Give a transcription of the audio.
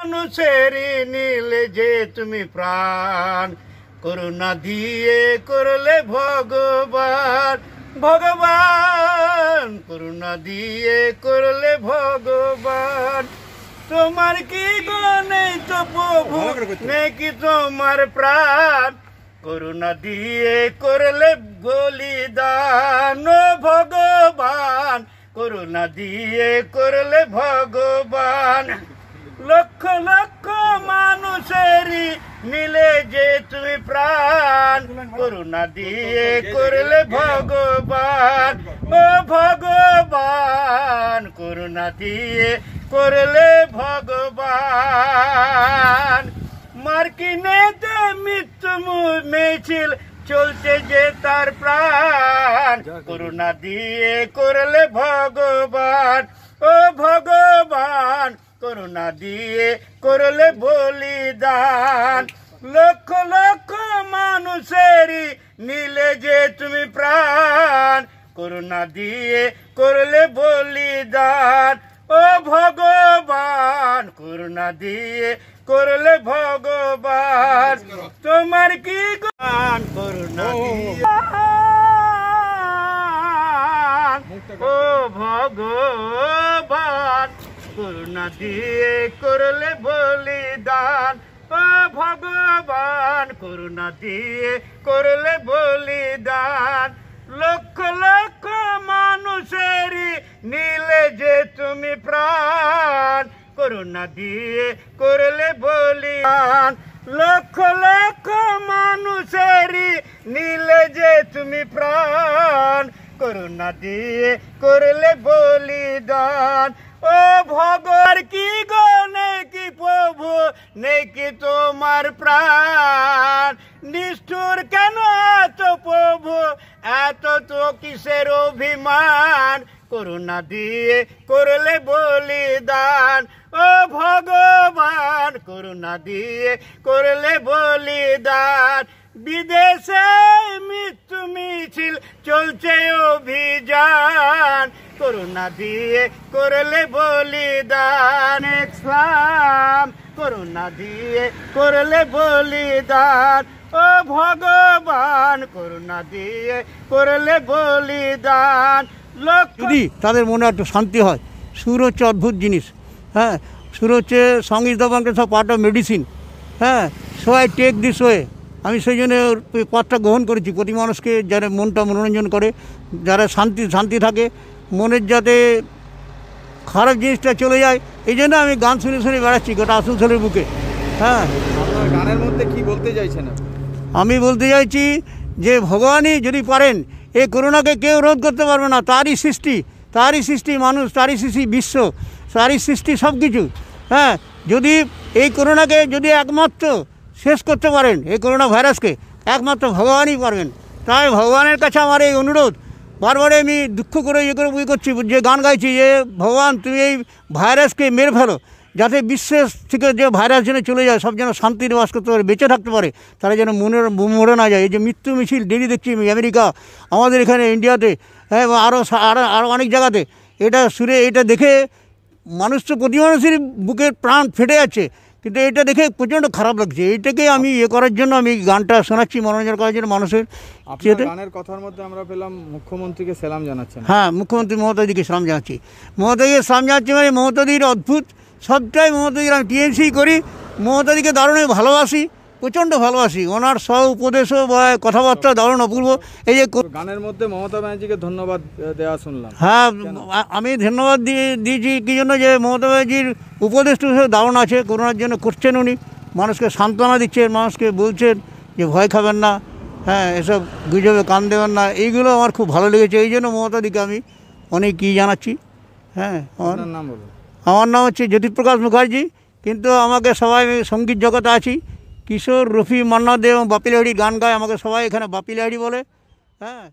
মানুষের নীলে যে তুমি প্রাণ করুণা দিয়ে করলে ভগবান ভগবান করুণা দিয়ে করলে ভগবান তোমার কি নেই তো প্রভু নাকি তোমার প্রাণ করুণা দিয়ে করলে বলিদান ভগবান করুণা দিয়ে করলে ভগবান লক্ষ লক্ষ মানুষেরই নিলে যে তুমি প্রাণ করুণা দিয়ে করলে ভগবান ও ভগবান করুণা দিয়ে করলে ভগবান তে মৃত্যু মিছিল চলছে যে তার প্রাণ করুণা দিয়ে করলে ভগবান ও ভগবান করুণা দিয়ে করলে বলিদান লক্ষ লক্ষ মানুষেরই নিলে যে তুমি প্রাণ করুণা দিয়ে করলে বলিদান ও ভগবান করুণা দিয়ে করলে ভগবান তোমার কি গান করুণা দিয়ে ও ভগবান করুণা দিয়ে করলে বলিদান ও ভগবান করুণা দিয়ে করলে বলিদান লক্ষ লক্ষ মানুষের নীলে যে তুমি প্রাণ করুণা দিয়ে করলে বলিদান লক্ষ লক্ষ মানুষের নীলে যে তুমি প্রাণ করুণা দিয়ে করলে বলিদান ও ভগর কি গো নেকি প্রভু নেকি তোমার প্রাণ নিষ্ঠুর কেন এত প্রভু এত তো কিসের অভিমান করুণা দিয়ে করলে বলিদান ও ভগবান করুণা দিয়ে করলে বলিদান বিদেশে মৃত্যু মিছিল চলছে অভিযান করুণা দিয়ে করলে বলিদান ইসলাম করুণা দিয়ে করলে বলিদান ও ভগবান করুণা দিয়ে করলে বলিদান লোক যদি তাদের মনে একটু শান্তি হয় সুর হচ্ছে অদ্ভুত জিনিস হ্যাঁ সুর হচ্ছে সঙ্গীত দবাঙ্কের মানে সব পার্ট অফ মেডিসিন হ্যাঁ so I take this way আমি সেই জন্য ওই পথটা গ্রহণ করেছি প্রতি মানুষকে যারা মনটা মনোরঞ্জন করে যারা শান্তি শান্তি থাকে মনের যাতে খারাপ জিনিসটা চলে যায় এই জন্য আমি গান শুনে শুনে বেড়াচ্ছি গোটা আসানসোলের বুকে হ্যাঁ গানের মধ্যে কি বলতে চাইছেন আমি বলতে চাইছি যে ভগবানই যদি পারেন এই করোনাকে কেউ রোধ করতে পারবে না তারই সৃষ্টি তারই সৃষ্টি মানুষ তারই সৃষ্টি বিশ্ব তারই সৃষ্টি সব কিছু হ্যাঁ যদি এই করোনাকে যদি একমাত্র শেষ করতে পারেন এই করোনা ভাইরাসকে একমাত্র ভগবানই পারবেন তাই ভগবানের কাছে আমার এই অনুরোধ বারবারে আমি দুঃখ করে ইয়ে করে ইয়ে করছি যে গান গাইছি যে ভগবান তুমি এই ভাইরাসকে মেরে ফেলো যাতে বিশ্বের থেকে যে ভাইরাস যেন চলে যায় সব যেন শান্তির বাস করতে পারে বেঁচে থাকতে পারে তারা যেন মনের মরে না যায় এই যে মৃত্যু মিছিল ডেলি দেখছি আমি আমেরিকা আমাদের এখানে ইন্ডিয়াতে হ্যাঁ আরও আরও আরও অনেক জায়গাতে এটা সুরে এটা দেখে মানুষ তো প্রতি মানুষের বুকের প্রাণ ফেটে যাচ্ছে কিন্তু এটা দেখে প্রচণ্ড খারাপ লাগছে এইটাকে আমি ইয়ে করার জন্য আমি গানটা শোনাচ্ছি মনোরঞ্জন করার জন্য মানুষের গানের কথার মধ্যে আমরা পেলাম মুখ্যমন্ত্রীকে সালাম জানাচ্ছি হ্যাঁ মুখ্যমন্ত্রী মমতাদিকে সালাম জানাচ্ছি মমতাদিকে সালাম জানাচ্ছি মানে মমতাদির অদ্ভুত সবটাই মমতাদির আমি টিএমসি করি মমতাদিকে দারুণই ভালোবাসি প্রচণ্ড ভালোবাসি ওনার সব উপদেশও বা কথাবার্তা দারুণ অপূর্ব এই যে গানের মধ্যে মমতা ব্যানার্জিকে ধন্যবাদ দেওয়া শুনলাম হ্যাঁ আমি ধন্যবাদ দিয়ে দিয়েছি কী জন্য যে মমতা ব্যানার্জির উপদেশটা দারুণ আছে করোনার জন্য করছেন উনি মানুষকে সান্ত্বনা দিচ্ছেন মানুষকে বলছেন যে ভয় খাবেন না হ্যাঁ এসব গুজবে কান দেবেন না এইগুলো আমার খুব ভালো লেগেছে এই জন্য মমতা দিকে আমি অনেক কী জানাচ্ছি হ্যাঁ আমার নাম আমার নাম হচ্ছে জ্যোতিপ্রকাশ মুখার্জি কিন্তু আমাকে সবাই সঙ্গীত জগতে আছি কিশোর রফি মান্না দেব বাপিলাহাড়ি গান গায় আমাকে সবাই এখানে বাপিলাহাড়ি বলে হ্যাঁ